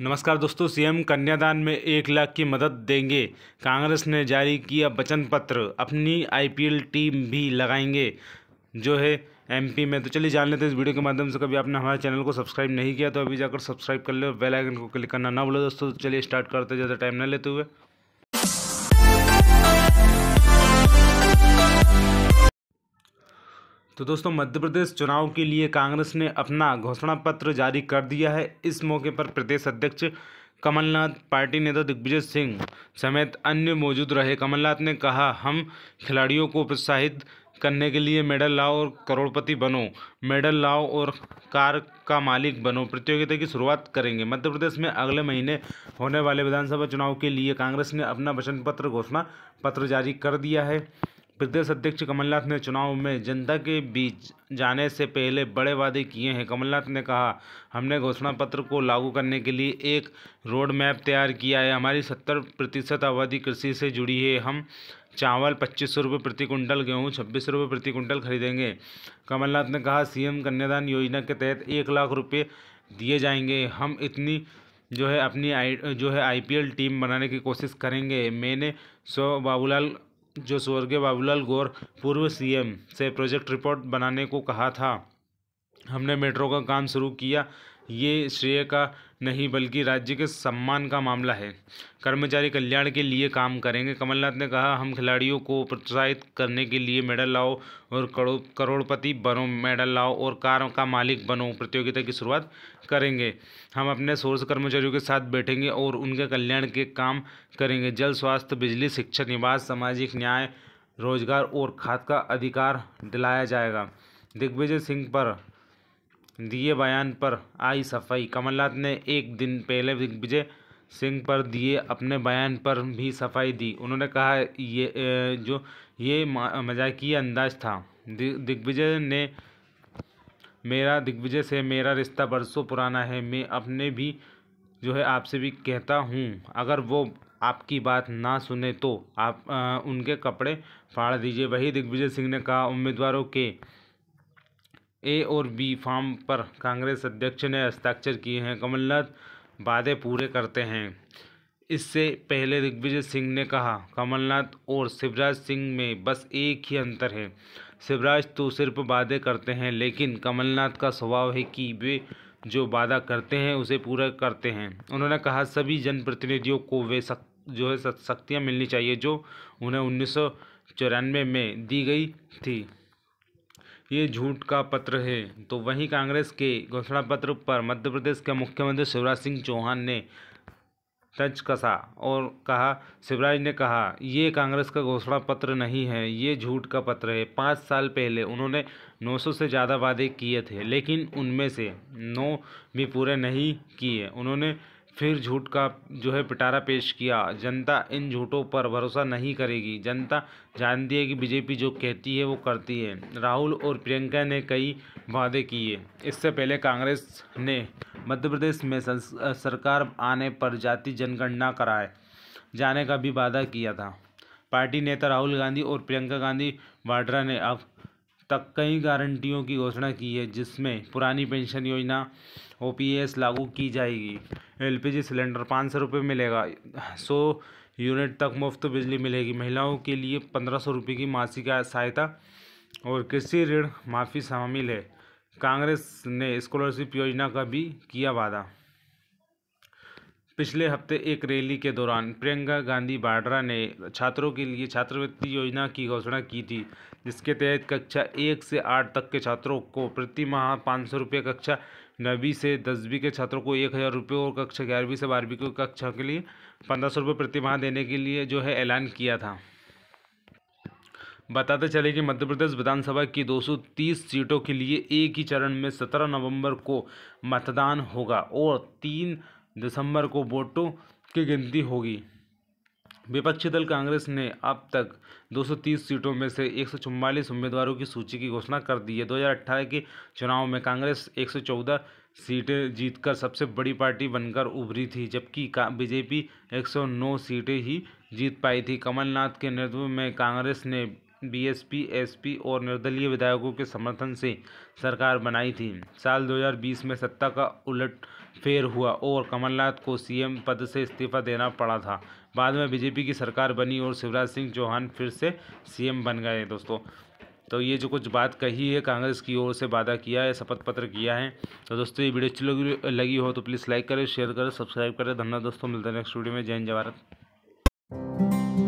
नमस्कार दोस्तों सीएम कन्यादान में एक लाख की मदद देंगे कांग्रेस ने जारी किया वचन पत्र अपनी आईपीएल टीम भी लगाएंगे जो है एमपी में तो चलिए जान लेते हैं इस वीडियो के माध्यम से कभी आपने हमारे चैनल को सब्सक्राइब नहीं किया तो अभी जाकर सब्सक्राइब कर ले बेल आइकन को क्लिक करना ना बोले दोस्तों तो चलिए स्टार्ट करते ज़्यादा टाइम ना लेते हुए तो दोस्तों मध्य प्रदेश चुनाव के लिए कांग्रेस ने अपना घोषणा पत्र जारी कर दिया है इस मौके पर प्रदेश अध्यक्ष कमलनाथ पार्टी नेता दिग्विजय सिंह समेत अन्य मौजूद रहे कमलनाथ ने कहा हम खिलाड़ियों को प्रोत्साहित करने के लिए मेडल लाओ और करोड़पति बनो मेडल लाओ और कार का मालिक बनो प्रतियोगिता की शुरुआत करेंगे मध्य प्रदेश में अगले महीने होने वाले विधानसभा चुनाव के लिए कांग्रेस ने अपना वचन पत्र घोषणा पत्र जारी कर दिया है प्रदेश अध्यक्ष कमलनाथ ने चुनाव में जनता के बीच जाने से पहले बड़े वादे किए हैं कमलनाथ ने कहा हमने घोषणा पत्र को लागू करने के लिए एक रोड मैप तैयार किया है हमारी सत्तर प्रतिशत आबादी कृषि से जुड़ी है हम चावल पच्चीस सौ रुपये प्रति कुंटल गेहूँ छब्बीस सौ रुपये प्रति कुंटल खरीदेंगे कमलनाथ ने कहा सीएम कन्यादान योजना के तहत एक लाख रुपये दिए जाएंगे हम इतनी जो है अपनी आई जो है आईपीएल टीम बनाने की कोशिश करेंगे मैंने सौ बाबूलाल जो स्वर्गीय बाबूलाल गौर पूर्व सीएम से प्रोजेक्ट रिपोर्ट बनाने को कहा था हमने मेट्रो का काम शुरू किया ये श्रेय का नहीं बल्कि राज्य के सम्मान का मामला है कर्मचारी कल्याण के लिए काम करेंगे कमलनाथ ने कहा हम खिलाड़ियों को प्रोत्साहित करने के लिए मेडल लाओ और करो करोड़पति बनो मेडल लाओ और कारों का मालिक बनो प्रतियोगिता की शुरुआत करेंगे हम अपने सोर्स कर्मचारियों के साथ बैठेंगे और उनके कल्याण के काम करेंगे जल स्वास्थ्य बिजली शिक्षा निवास सामाजिक न्याय रोजगार और खाद का अधिकार दिलाया जाएगा दिग्विजय सिंह पर दिए बयान पर आई सफाई कमलनाथ ने एक दिन पहले दिग्विजय सिंह पर दिए अपने बयान पर भी सफाई दी उन्होंने कहा ये जो ये मजाकिया अंदाज था दिग्विजय ने मेरा दिग्विजय से मेरा रिश्ता बरसों पुराना है मैं अपने भी जो है आपसे भी कहता हूँ अगर वो आपकी बात ना सुने तो आप आ, उनके कपड़े फाड़ दीजिए वही दिग्विजय सिंह ने कहा उम्मीदवारों के ए और बी फॉर्म पर कांग्रेस अध्यक्ष ने हस्ताक्षर किए हैं कमलनाथ वादे पूरे करते हैं इससे पहले दिग्विजय सिंह ने कहा कमलनाथ और शिवराज सिंह में बस एक ही अंतर है शिवराज तो सिर्फ वादे करते हैं लेकिन कमलनाथ का स्वभाव है कि वे जो वादा करते हैं उसे पूरा करते हैं उन्होंने कहा सभी जनप्रतिनिधियों को वे सक, जो है शक्तियाँ मिलनी चाहिए जो उन्हें उन्नीस में दी गई थी ये झूठ का पत्र है तो वहीं कांग्रेस के घोषणा पत्र पर मध्य प्रदेश के मुख्यमंत्री शिवराज सिंह चौहान ने तंज कसा और कहा शिवराज ने कहा ये कांग्रेस का घोषणा पत्र नहीं है ये झूठ का पत्र है पाँच साल पहले उन्होंने 900 से ज़्यादा वादे किए थे लेकिन उनमें से नौ भी पूरे नहीं किए उन्होंने फिर झूठ का जो है पिटारा पेश किया जनता इन झूठों पर भरोसा नहीं करेगी जनता जानती है कि बीजेपी जो कहती है वो करती है राहुल और प्रियंका ने कई वादे किए इससे पहले कांग्रेस ने मध्य प्रदेश में सरकार आने पर जाति जनगणना कराए जाने का भी वादा किया था पार्टी नेता राहुल गांधी और प्रियंका गांधी वाड्रा ने अब तक कई गारंटियों की घोषणा की है जिसमें पुरानी पेंशन योजना ओ पी एस लागू की जाएगी एल पी जी सिलेंडर पाँच सौ रुपये मिलेगा सौ यूनिट तक मुफ्त बिजली मिलेगी महिलाओं के लिए पंद्रह सौ रुपये की मासिक सहायता और कृषि ऋण माफ़ी शामिल है कांग्रेस ने स्कॉलरशिप योजना का भी किया वादा पिछले हफ्ते एक रैली के दौरान प्रियंका गांधी वाड्रा ने छात्रों के लिए छात्रवृत्ति योजना की घोषणा की थी जिसके तहत कक्षा एक से आठ तक के छात्रों को प्रति माह पाँच सौ रुपये कक्षा नवीं से दसवीं के छात्रों को एक हज़ार रुपये और कक्षा ग्यारहवीं से बारहवीं की कक्षा के लिए पंद्रह सौ रुपये प्रति माह देने के लिए जो है ऐलान किया था बताते चले कि मध्य प्रदेश विधानसभा की 230 सीटों के लिए एक ही चरण में 17 नवंबर को मतदान होगा और तीन दिसंबर को वोटों की गिनती होगी विपक्षी दल कांग्रेस ने अब तक 230 सीटों में से एक उम्मीदवारों की सूची की घोषणा कर दी है 2018 के चुनाव में कांग्रेस 114 सीटें जीतकर सबसे बड़ी पार्टी बनकर उभरी थी जबकि बीजेपी 109 सीटें ही जीत पाई थी कमलनाथ के नेतृत्व में कांग्रेस ने बीएसपी एसपी और निर्दलीय विधायकों के समर्थन से सरकार बनाई थी साल 2020 में सत्ता का उलट फेर हुआ और कमलनाथ को सीएम पद से इस्तीफा देना पड़ा था बाद में बीजेपी की सरकार बनी और शिवराज सिंह चौहान फिर से सीएम बन गए दोस्तों तो ये जो कुछ बात कही है कांग्रेस की ओर से वादा किया है शपथ पत्र किया है तो दोस्तों ये वीडियो अच्छी लगी लगी हो तो प्लीज़ लाइक करें शेयर करें सब्सक्राइब करें धन्यवाद दोस्तों मिलते हैं नेक्स्ट वीडियो में जय हिंद